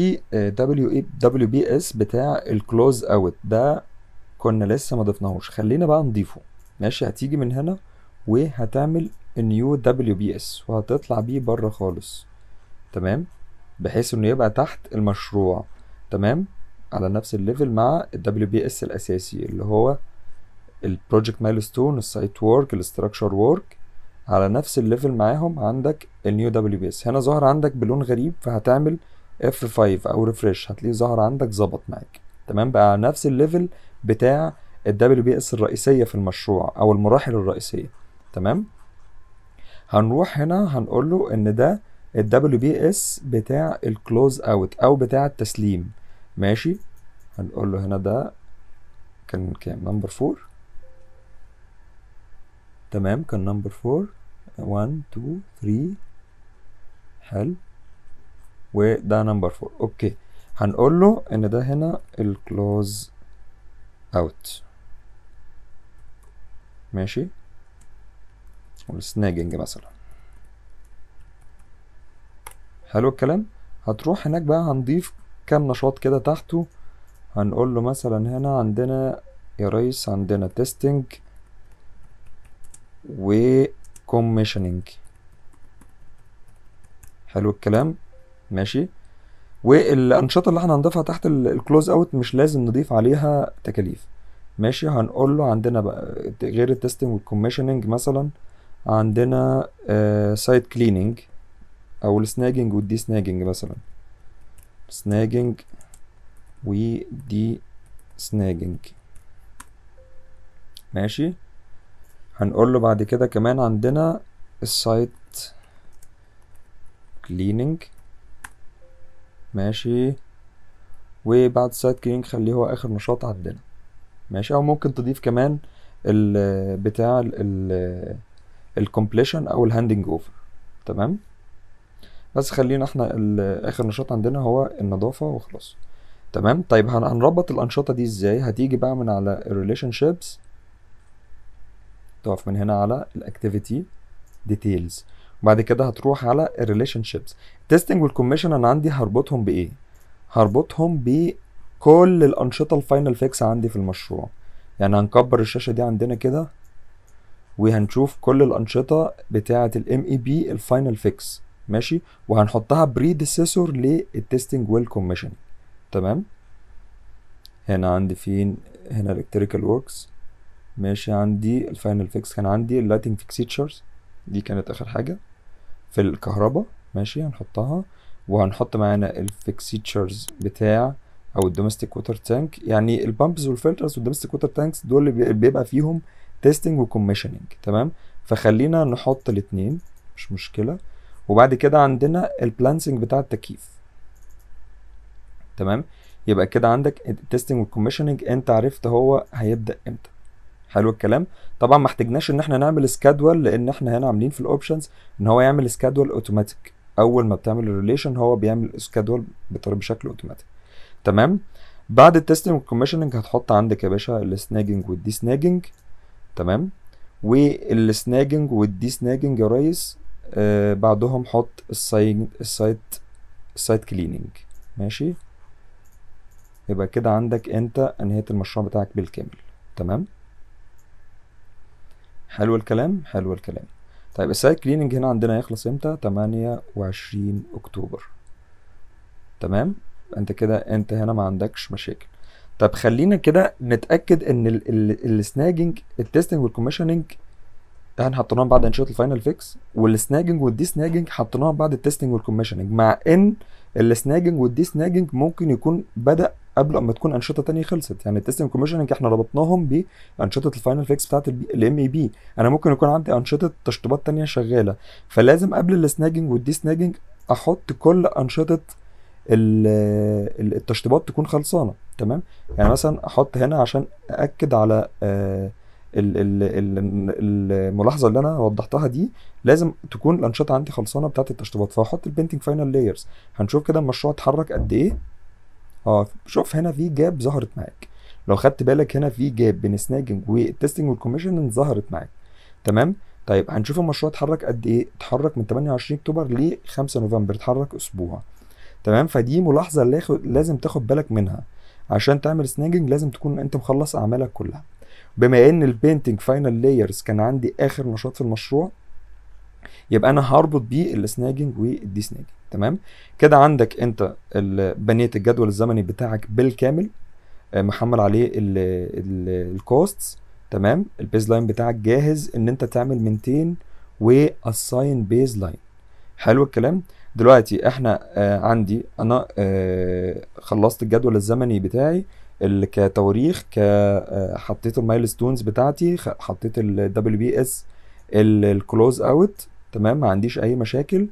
في دبليو دبليو بي اس بتاع الكلوز اوت ده كنا لسه ما ضفناهوش خلينا بقى نضيفه ماشي هتيجي من هنا وهتعمل نيو دبليو بي اس وهتطلع بيه بره خالص تمام بحيث انه يبقى تحت المشروع تمام على نفس الليفل مع الدبليو بي اس الاساسي اللي هو البروجكت مايلستون السايت وورك الاستراكشر وورك على نفس الليفل معاهم عندك النيو دبليو بي اس هنا ظهر عندك بلون غريب فهتعمل اف 5 او ريفرش هتلاقيه ظهر عندك ظبط معاك تمام بقى على نفس الليفل بتاع الدبليو بي اس الرئيسيه في المشروع او المراحل الرئيسيه تمام هنروح هنا هنقول له ان ده الدبليو بي اس بتاع الكلوز اوت او بتاع التسليم ماشي هنقول له هنا ده كان كام نمبر 4 تمام كان نمبر 4 1 2 3 حلو وده نمبر 4 اوكي هنقول له ان ده هنا الكلوز اوت ماشي والسناجنج مثلا حلو الكلام هتروح هناك بقى هنضيف كام نشاط كده تحته هنقول له مثلا هنا عندنا يا ريس عندنا تيستنج وكوميشننج حلو الكلام ماشي والانشطه اللي احنا هنضيفها تحت الكلوز اوت مش لازم نضيف عليها تكاليف ماشي هنقول له عندنا بقى غير التستنج والكوميشننج مثلا عندنا سايت آه، كليننج او السناجنج والدي سناجنج مثلا سناجنج ودي سناجنج ماشي هنقول له بعد كده كمان عندنا السايت كليننج ماشي وبعد السايد كينج خليه هو اخر نشاط عندنا ماشي او ممكن تضيف كمان ال بتاع الكومبليشن او الهاندنج اوفر تمام بس خلينا احنا اخر نشاط عندنا هو النظافه وخلاص تمام طيب هنربط الانشطه دي ازاي هتيجي بقى من على الريليشن شيبس تقف من هنا على الاكتيفيتي ديتيلز بعد كده هتروح على الريليشن شيبس التستنج والكوميشن انا عندي هربطهم بايه هربطهم بكل الانشطه الفاينل فيكس عندي في المشروع يعني هنكبر الشاشه دي عندنا كده وهنشوف كل الانشطه بتاعه الام اي بي الفاينل فيكس ماشي وهنحطها بريديسيسور للتستنج والكوميشن تمام هنا عندي فين هنا الكتريكال وركس ماشي عندي الفاينل فيكس كان عندي اللايتنج فيكسيتشرز دي كانت اخر حاجه في الكهرباء ماشي هنحطها وهنحط معانا الفيكسيتشرز بتاع او الدومستيك ووتر تانك يعني البامبز والفلترز والدومستيك ووتر تانكس دول اللي بيبقى فيهم تيستنج وكوميشننج تمام فخلينا نحط الاثنين مش مشكله وبعد كده عندنا البلانسنج بتاع التكييف تمام يبقى كده عندك التستنج والكوميشننج انت عرفت هو هيبدا امتى حلو الكلام طبعا ما احتجناش ان احنا نعمل سكادول لان احنا هنا عاملين في الاوبشنز ان هو يعمل سكادول اوتوماتيك اول ما بتعمل الريليشن هو بيعمل سكادول بشكل اوتوماتيك تمام بعد التستنج والكوميشننج هتحط عندك يا باشا السناجنج والدي سناجنج تمام والسناجنج والدي سناجنج يا ريس آه بعدهم حط السايد السايت السايت كليننج ماشي يبقى كده عندك انت انهيت المشروع بتاعك بالكامل تمام حلو الكلام حلو الكلام طيب السايت كليننج هنا عندنا يخلص امتى 28 اكتوبر تمام انت كده انت هنا ما عندكش مشاكل طب خلينا كده نتاكد ان السناجنج التستنج والكوميشننج احنا حطيناهم بعد انشوت الفاينل فيكس والسناجنج والدي سناجنج حطيناهم بعد التستنج والكوميشننج مع ان السناجنج والدي سناجنج ممكن يكون بدا قبل اما تكون انشطه تانية خلصت يعني التستنج كوميشننج احنا ربطناهم بانشطه الفاينل فيكس بتاعه الام اي بي انا ممكن يكون عندي انشطه تشطيبات تانية شغاله فلازم قبل السناجنج والدي سناجنج احط كل انشطه التشطيبات تكون خلصانه تمام يعني مثلا احط هنا عشان ااكد على آه، الملاحظه اللي انا وضحتها دي لازم تكون الانشطه عندي خلصانه بتاعت التشطيبات فهحط البينتنج فاينل لايرز هنشوف كده المشروع اتحرك قد ايه اه شوف هنا في جاب ظهرت معاك لو خدت بالك هنا في جاب بين سناجنج والتستنج والكوميشننج ظهرت معاك تمام طيب هنشوف المشروع اتحرك قد ايه اتحرك من 28 اكتوبر ل 5 نوفمبر اتحرك اسبوع تمام فدي ملاحظه لازم تاخد بالك منها عشان تعمل سناجنج لازم تكون انت مخلص اعمالك كلها بما ان البينتنج فاينل لايرز كان عندي اخر نشاط في المشروع يبقى انا هربط بيه السناجنج والدي سناجنج تمام كده عندك انت بنيت الجدول الزمني بتاعك بالكامل آه، محمل عليه الكوستس تمام البيز لاين بتاعك جاهز ان انت تعمل منتين واساين بيز لاين حلو الكلام دلوقتي احنا آه عندي انا آه خلصت الجدول الزمني بتاعي اللي كتواريخ ك آه، حطيت المايلستونز بتاعتي حطيت الدبليو بي اس الكلوز اوت تمام ما عنديش اي مشاكل